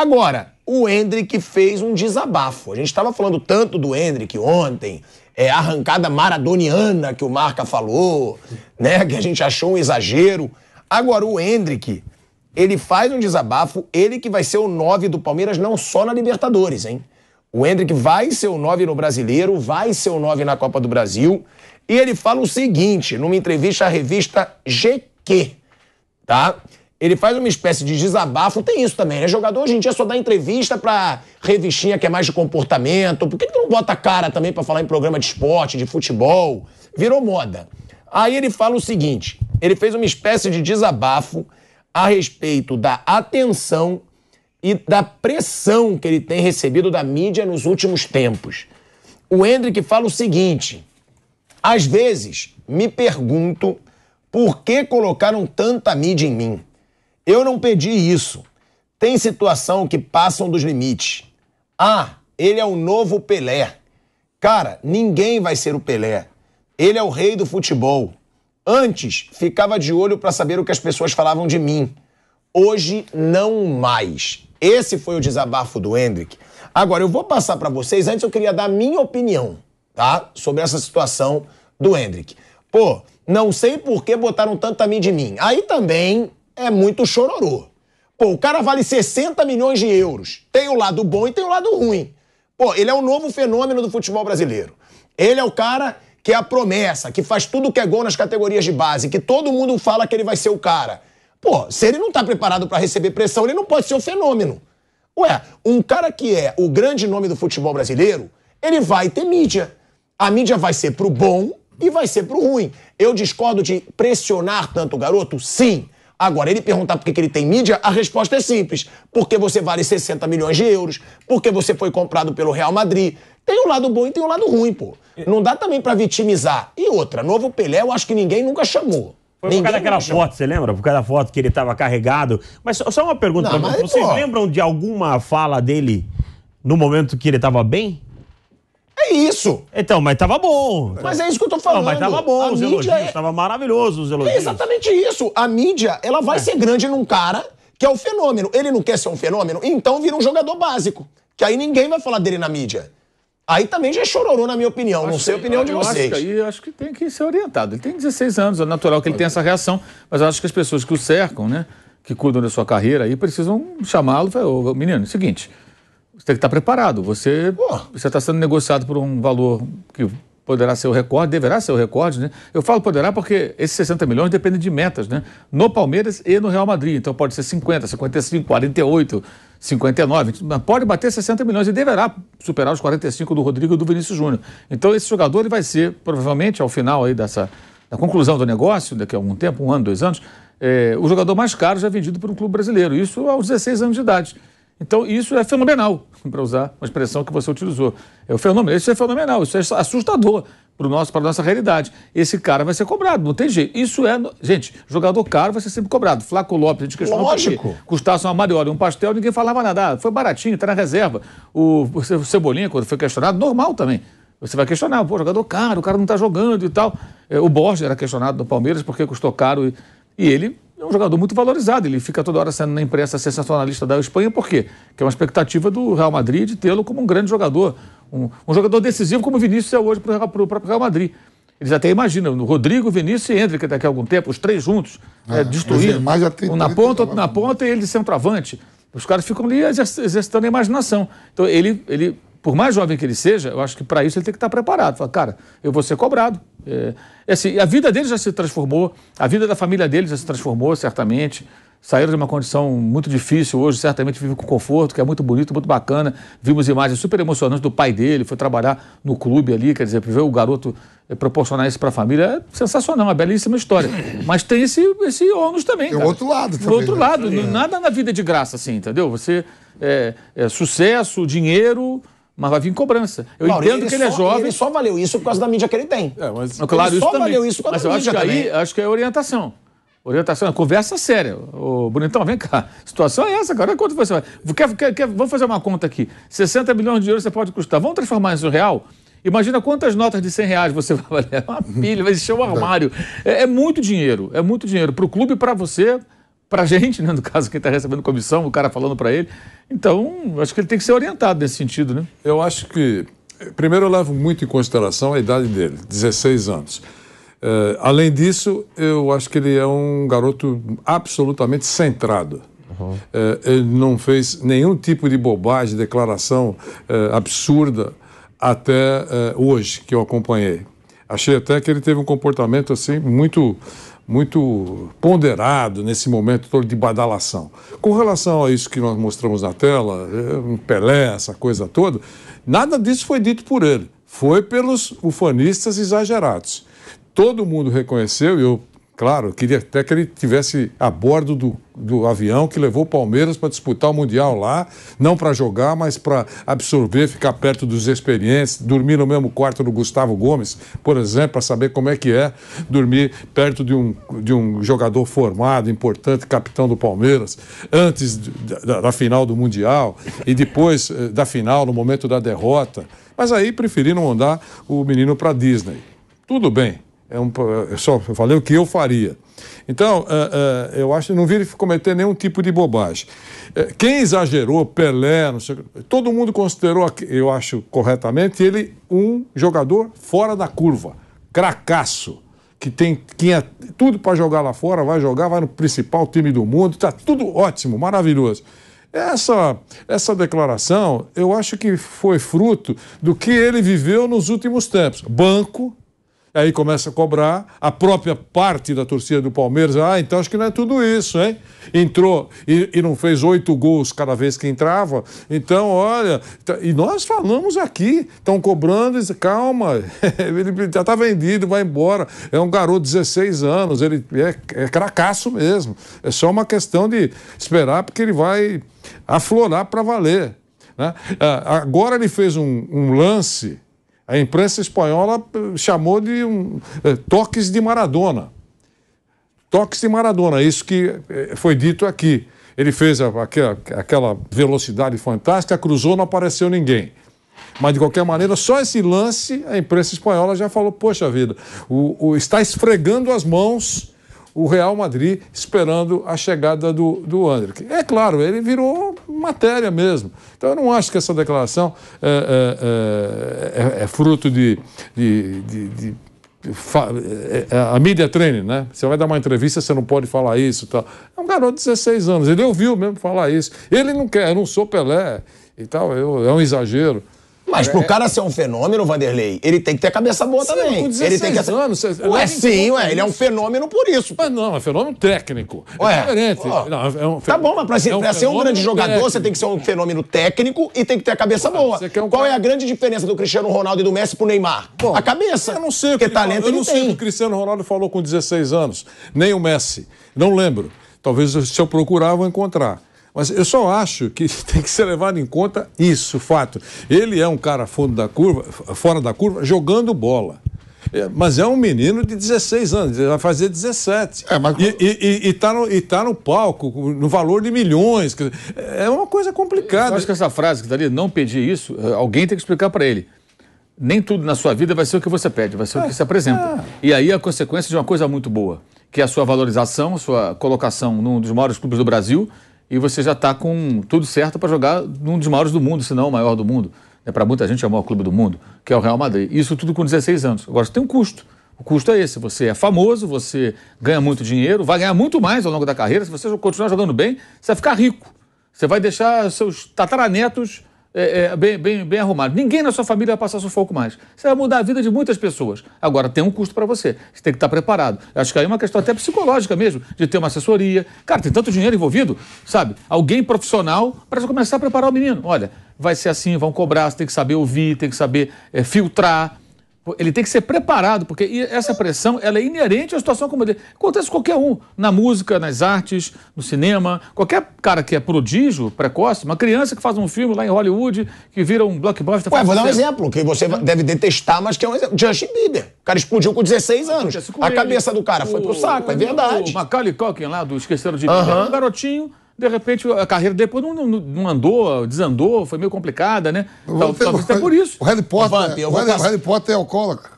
Agora, o Hendrick fez um desabafo. A gente estava falando tanto do Hendrick ontem, é, arrancada maradoniana que o Marca falou, né? Que a gente achou um exagero. Agora, o Hendrick, ele faz um desabafo, ele que vai ser o 9 do Palmeiras, não só na Libertadores, hein? O Hendrick vai ser o 9 no Brasileiro, vai ser o 9 na Copa do Brasil. E ele fala o seguinte, numa entrevista à revista GQ, tá? ele faz uma espécie de desabafo. Tem isso também, né? Jogador hoje em dia só dá entrevista pra revistinha que é mais de comportamento. Por que, que não bota cara também para falar em programa de esporte, de futebol? Virou moda. Aí ele fala o seguinte: ele fez uma espécie de desabafo a respeito da atenção e da pressão que ele tem recebido da mídia nos últimos tempos. O Hendrick fala o seguinte: às vezes me pergunto por que colocaram tanta mídia em mim. Eu não pedi isso. Tem situação que passam dos limites. Ah, ele é o novo Pelé. Cara, ninguém vai ser o Pelé. Ele é o rei do futebol. Antes, ficava de olho para saber o que as pessoas falavam de mim. Hoje, não mais. Esse foi o desabafo do Hendrick. Agora, eu vou passar para vocês. Antes, eu queria dar minha opinião, tá? Sobre essa situação do Hendrick. Pô, não sei por que botaram tanta mídia em mim. Aí também é muito chororô. Pô, o cara vale 60 milhões de euros. Tem o lado bom e tem o lado ruim. Pô, ele é o novo fenômeno do futebol brasileiro. Ele é o cara que é a promessa, que faz tudo que é gol nas categorias de base, que todo mundo fala que ele vai ser o cara. Pô, se ele não tá preparado para receber pressão, ele não pode ser o fenômeno. Ué, um cara que é o grande nome do futebol brasileiro, ele vai ter mídia. A mídia vai ser pro bom e vai ser pro ruim. Eu discordo de pressionar tanto o garoto? Sim. Agora, ele perguntar por que ele tem mídia, a resposta é simples. Porque você vale 60 milhões de euros, porque você foi comprado pelo Real Madrid. Tem um lado bom e tem um lado ruim, pô. Não dá também para vitimizar. E outra, novo Pelé, eu acho que ninguém nunca chamou. Foi Ninguém por causa daquela foto, você lembra? Por causa da foto que ele estava carregado. Mas só uma pergunta Não, pra mim. Vocês pô... lembram de alguma fala dele no momento que ele estava bem? É isso. Então, mas tava bom. Mas é isso que eu tô falando. Não, mas tava bom, a os mídia elogios, é... tava maravilhoso os elogios. É exatamente isso. A mídia, ela vai é. ser grande num cara que é o fenômeno. Ele não quer ser um fenômeno, então vira um jogador básico. Que aí ninguém vai falar dele na mídia. Aí também já é chororou, na minha opinião. Acho não sei a opinião de vocês. Acho que, acho que tem que ser orientado. Ele tem 16 anos, é natural que ele tenha essa reação, mas acho que as pessoas que o cercam, né? que cuidam da sua carreira aí precisam chamá-lo e falar, menino, é o seguinte, você tem que estar tá preparado. Você está sendo negociado por um valor que poderá ser o recorde, deverá ser o recorde, né? Eu falo poderá porque esses 60 milhões dependem de metas, né? No Palmeiras e no Real Madrid. Então pode ser 50, 55, 48, 59. Pode bater 60 milhões e deverá superar os 45 do Rodrigo e do Vinícius Júnior. Então esse jogador ele vai ser, provavelmente, ao final aí dessa da conclusão do negócio, daqui a algum tempo, um ano, dois anos, é, o jogador mais caro já vendido por um clube brasileiro. Isso aos 16 anos de idade. Então, isso é fenomenal, para usar uma expressão que você utilizou. É o fenômeno, isso é fenomenal, isso é assustador para nosso, a nossa realidade. Esse cara vai ser cobrado, não tem jeito. Isso é. Gente, jogador caro vai ser sempre cobrado. Flaco Lopes, a gente questionou Lógico. Custasse uma mariola e um pastel, ninguém falava nada. Ah, foi baratinho, está na reserva. O, o Cebolinha, quando foi questionado, normal também. Você vai questionar, pô, jogador caro, o cara não está jogando e tal. É, o Borges era questionado no Palmeiras porque custou caro e, e ele é um jogador muito valorizado. Ele fica toda hora sendo na imprensa sensacionalista da Espanha, por quê? Porque é uma expectativa do Real Madrid de tê-lo como um grande jogador. Um, um jogador decisivo como o Vinícius é hoje para o próprio Real Madrid. Eles até imaginam, o Rodrigo, Vinícius e Hendrick daqui a algum tempo, os três juntos, é, é, destruindo. É, um na ponta, outro na ponta e ele de centroavante. Os caras ficam ali exercitando a imaginação. Então, ele, ele, por mais jovem que ele seja, eu acho que para isso ele tem que estar tá preparado. Fala, cara, eu vou ser cobrado. É, é, assim, a vida dele já se transformou, a vida da família dele já se transformou, certamente. Saíram de uma condição muito difícil hoje, certamente vivem com conforto, que é muito bonito, muito bacana. Vimos imagens super emocionantes do pai dele, foi trabalhar no clube ali, quer dizer, ver o garoto é, proporcionar isso para a família é sensacional, uma belíssima história. Mas tem esse, esse ônus também. Tem o outro lado também. Do outro né? lado, nada na vida é de graça, assim, entendeu? Você. É, é, sucesso, dinheiro, mas vai vir cobrança. Eu entendo que ele, só, é jovem. Ele só valeu isso por causa da mídia que ele tem. É, mas, mas claro, ele só também. valeu isso por causa mas da mídia. Mas eu acho que aí acho que é orientação. Orientação, é conversa séria. Ô, Bonitão, vem cá. A situação é essa, cara. quanto você vai. Quer, quer, quer, vamos fazer uma conta aqui. 60 milhões de euros você pode custar. Vamos transformar isso em real? Imagina quantas notas de 100 reais você vai valer. É uma pilha, vai encher um armário. É, é muito dinheiro. É muito dinheiro. Para o clube e para você para a gente, né? No caso, quem está recebendo comissão, o cara falando para ele. Então, acho que ele tem que ser orientado nesse sentido, né? Eu acho que. Primeiro, eu levo muito em consideração a idade dele, 16 anos. Uh, além disso, eu acho que ele é um garoto absolutamente centrado. Uhum. Uh, ele não fez nenhum tipo de bobagem, declaração uh, absurda até hoje que eu acompanhei. Achei até que ele teve um comportamento assim muito muito ponderado nesse momento todo de badalação. Com relação a isso que nós mostramos na tela, é, Pelé, essa coisa toda, nada disso foi dito por ele, foi pelos ufanistas exagerados. Todo mundo reconheceu, e eu Claro, queria até que ele tivesse a bordo do, do avião que levou o Palmeiras para disputar o Mundial lá, não para jogar, mas para absorver, ficar perto dos experientes, dormir no mesmo quarto do Gustavo Gomes, por exemplo, para saber como é que é dormir perto de um, de um jogador formado, importante, capitão do Palmeiras, antes da, da final do Mundial e depois eh, da final, no momento da derrota. Mas aí preferiram mandar o menino para Disney. Tudo bem, é um, é eu só falei o que eu faria. Então, uh, uh, eu acho que não vire cometer nenhum tipo de bobagem. Uh, quem exagerou, Pelé, sei, todo mundo considerou, eu acho corretamente, ele um jogador fora da curva, cracasso, que tem que é, tudo para jogar lá fora, vai jogar, vai no principal time do mundo, está tudo ótimo, maravilhoso. Essa, essa declaração, eu acho que foi fruto do que ele viveu nos últimos tempos. Banco, aí começa a cobrar a própria parte da torcida do Palmeiras. Ah, então acho que não é tudo isso, hein? Entrou e, e não fez oito gols cada vez que entrava. Então, olha, tá, e nós falamos aqui, estão cobrando, calma, ele já está vendido, vai embora. É um garoto de 16 anos, ele é, é mesmo. É só uma questão de esperar, porque ele vai aflorar para valer. Né? Ah, agora ele fez um, um lance a imprensa espanhola eh, chamou de um, eh, toques de Maradona. Toques de Maradona, isso que eh, foi dito aqui. Ele fez aquela, aquela velocidade fantástica, cruzou, não apareceu ninguém. Mas, de qualquer maneira, só esse lance, a imprensa espanhola já falou: poxa vida, o, o está esfregando as mãos o Real Madrid esperando a chegada do, do André. É claro, ele virou matéria mesmo. Então eu não acho que essa declaração é, é, é, é, é fruto de, de, de, de é, a mídia treine, né? Você vai dar uma entrevista, você não pode falar isso tal. É um garoto de 16 anos, ele ouviu mesmo falar isso. Ele não quer, eu não sou Pelé e tal, eu, é um exagero. Mas é. pro cara ser um fenômeno, Vanderlei, ele tem que ter cabeça boa sim, também. Com 16 ele tem que... anos. Você... Ué, sim, ué, ele é um fenômeno por isso. Mas não, é fenômeno técnico. É ué, é diferente. não, é um Tá bom, mas pra é ser, é um pra ser um grande jogador, você tem que ser um fenômeno técnico e tem que ter a cabeça boa. Um Qual é cara... é a grande diferença do Cristiano Ronaldo e do Messi pro Neymar? Bom, a cabeça. Eu não sei. que talento eu não sei o Cristiano Ronaldo falou com 16 anos, nem o Messi. Não lembro. Talvez se eu procurar, eu vou encontrar. Mas eu só acho que tem que ser levado em conta isso, fato. Ele é um cara fundo da curva, fora da curva, jogando bola. É, mas é um menino de 16 anos, vai fazer 17. É, mas... E está no, tá no palco, no valor de milhões. É uma coisa complicada. Eu acho que essa frase que está ali, não pedir isso, eh, alguém tem que explicar para ele. Nem tudo na sua vida vai ser o que você pede, vai ser é, o que é, se apresenta. É. E aí a consequência de uma coisa muito boa, que é a sua valorização, sua colocação num dos maiores clubes do Brasil, e você já está com tudo certo para jogar num dos maiores do mundo, se não o maior do mundo. É né, para muita gente é o maior clube do mundo, que é o Real Madrid. Isso tudo com 16 anos. Agora tem um custo. O custo é esse. Você é famoso, você ganha muito dinheiro, vai ganhar muito mais ao longo da carreira. Se você continuar jogando bem, você vai ficar rico. Você vai deixar seus tataranetos é, é, bem, bem, bem arrumado. Ninguém na sua família vai passar sufoco mais. Você vai mudar a vida de muitas pessoas. Agora, tem um custo para você. Você tem que estar tá preparado. Eu acho que aí é uma questão até psicológica mesmo, de ter uma assessoria. Cara, tem tanto dinheiro envolvido, sabe? Alguém profissional para começar a preparar o menino. Olha, vai ser assim, vão cobrar, você tem que saber ouvir, tem que saber é, filtrar, ele tem que ser preparado, porque essa pressão ela é inerente à situação como ele. Acontece qualquer um, na música, nas artes, no cinema, qualquer cara que é prodígio, precoce, uma criança que faz um filme lá em Hollywood, que vira um blockbuster. Ué, vou dar um exemplo, que você é. deve detestar, mas que é um exemplo. Justin Bieber. O cara explodiu com 16 anos. Com a ele. cabeça do cara o... foi pro saco, o... é verdade. O Macaulay Culkin lá do Esqueceram de Mim, uh -huh. um garotinho de repente a carreira depois não, não, andou, desandou, foi meio complicada, né? Tal, ter, talvez até por isso. O Harry Potter, Vamp, o, Harry, pass... Harry Potter é alcoólatra.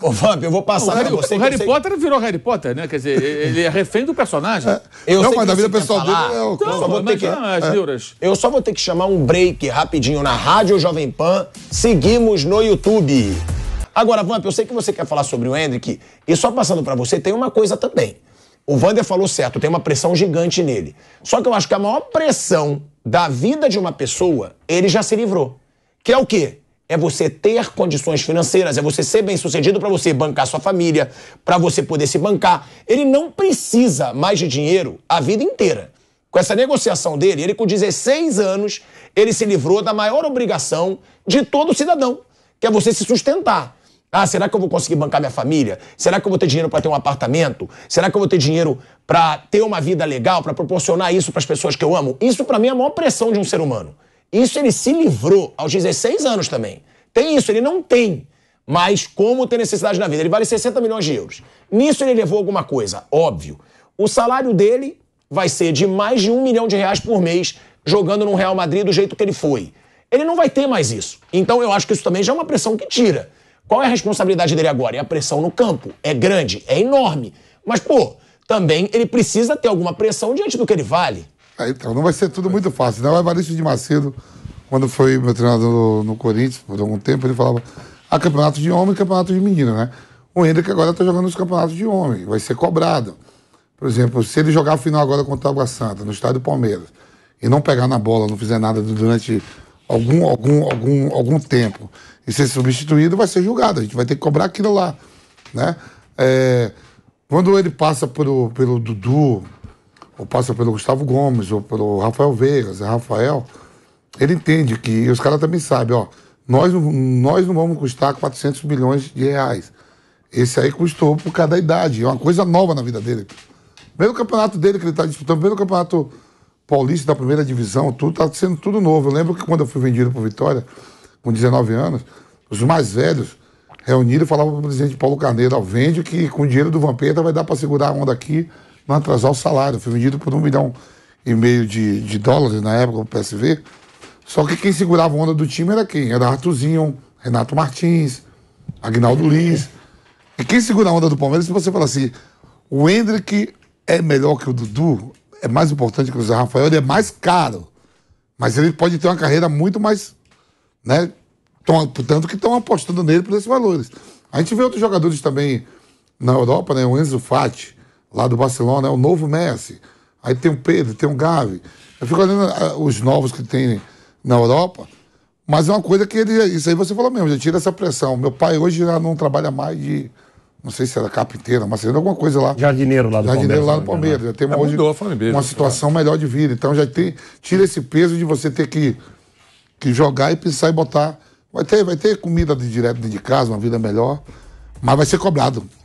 Ô, Vamp, eu vou passar não, pra você. O Harry Potter virou Harry Potter, né? Quer dizer, ele é refém do personagem. É. Eu não, mas na vida pessoal dele é o então, só vou ter que... é. Eu só vou ter que chamar um break rapidinho na Rádio Jovem Pan. Seguimos no YouTube. Agora, Vamp, eu sei que você quer falar sobre o Hendrick. E só passando para você, tem uma coisa também. O Vander falou certo, tem uma pressão gigante nele. Só que eu acho que a maior pressão da vida de uma pessoa, ele já se livrou. Que é o quê? É você ter condições financeiras, é você ser bem-sucedido para você bancar sua família, para você poder se bancar. Ele não precisa mais de dinheiro a vida inteira. Com essa negociação dele, ele com 16 anos, ele se livrou da maior obrigação de todo cidadão, que é você se sustentar. Ah, será que eu vou conseguir bancar minha família? Será que eu vou ter dinheiro para ter um apartamento? Será que eu vou ter dinheiro para ter uma vida legal, para proporcionar isso para as pessoas que eu amo? Isso para mim é a maior pressão de um ser humano. Isso ele se livrou aos 16 anos também. Tem isso, ele não tem. Mas como ter necessidade na vida? Ele vale 60 milhões de euros. Nisso ele levou alguma coisa, óbvio. O salário dele vai ser de mais de um milhão de reais por mês jogando no Real Madrid do jeito que ele foi. Ele não vai ter mais isso. Então eu acho que isso também já é uma pressão que tira. Qual é a responsabilidade dele agora? É a pressão no campo. É grande, é enorme. Mas, pô, também ele precisa ter alguma pressão diante do que ele vale. É, então, não vai ser tudo muito fácil. Né? O Evaristo de Macedo, quando foi meu treinador no Corinthians, por algum tempo, ele falava: há campeonato de homem e campeonato de menino, né? O Hendrick agora está jogando nos campeonatos de homem, vai ser cobrado. Por exemplo, se ele jogar a final agora contra o Água Santa, no estádio do Palmeiras, e não pegar na bola, não fizer nada durante algum, algum, algum, algum tempo e ser substituído, vai ser julgado. A gente vai ter que cobrar aquilo lá. Né? É, quando ele passa pelo, pelo Dudu, ou passa pelo Gustavo Gomes, ou pelo Rafael Veigas, Rafael, ele entende que, e os caras também sabem, ó, nós, nós não vamos custar 400 milhões de reais. Esse aí custou por cada idade, é uma coisa nova na vida dele. Primeiro campeonato dele que ele está disputando, primeiro campeonato Paulista da primeira divisão, tudo está sendo tudo novo. Eu lembro que quando eu fui vendido para Vitória, com 19 anos, os mais velhos reuniram e falavam para o presidente Paulo Carneiro, vende que com o dinheiro do Vampeta vai dar para segurar a onda aqui, não atrasar o salário. Eu fui vendido por um milhão e meio de, de dólares na época, o PSV. Só que quem segurava a onda do time era quem? Era Artuzinho, Renato Martins, Agnaldo Lins. E quem segura a onda do Palmeiras, se você falar assim, o Hendrick é melhor que o Dudu, é mais importante que o Zé Rafael, ele é mais caro. Mas ele pode ter uma carreira muito mais. Né, tão, tanto que estão apostando nele por esses valores. A gente vê outros jogadores também na Europa, né? O Enzo Fati, lá do Barcelona, é o novo Messi. Aí tem o Pedro, tem o Gavi. Eu fico olhando ah, os novos que tem na Europa. Mas é uma coisa que ele. Isso aí você falou mesmo, já tira essa pressão. Meu pai hoje já não trabalha mais de não sei se era é capa inteira, mas era alguma coisa lá. Jardineiro lá do Palmeiras. Jardineiro lá do né? Palmeiras. Já tem é, hoje mudou, uma né? situação é. melhor de vida. Então já tem, tira esse peso de você ter que, que jogar e pensar e botar. Vai ter, vai ter comida de direto de casa, uma vida melhor, mas vai ser cobrado.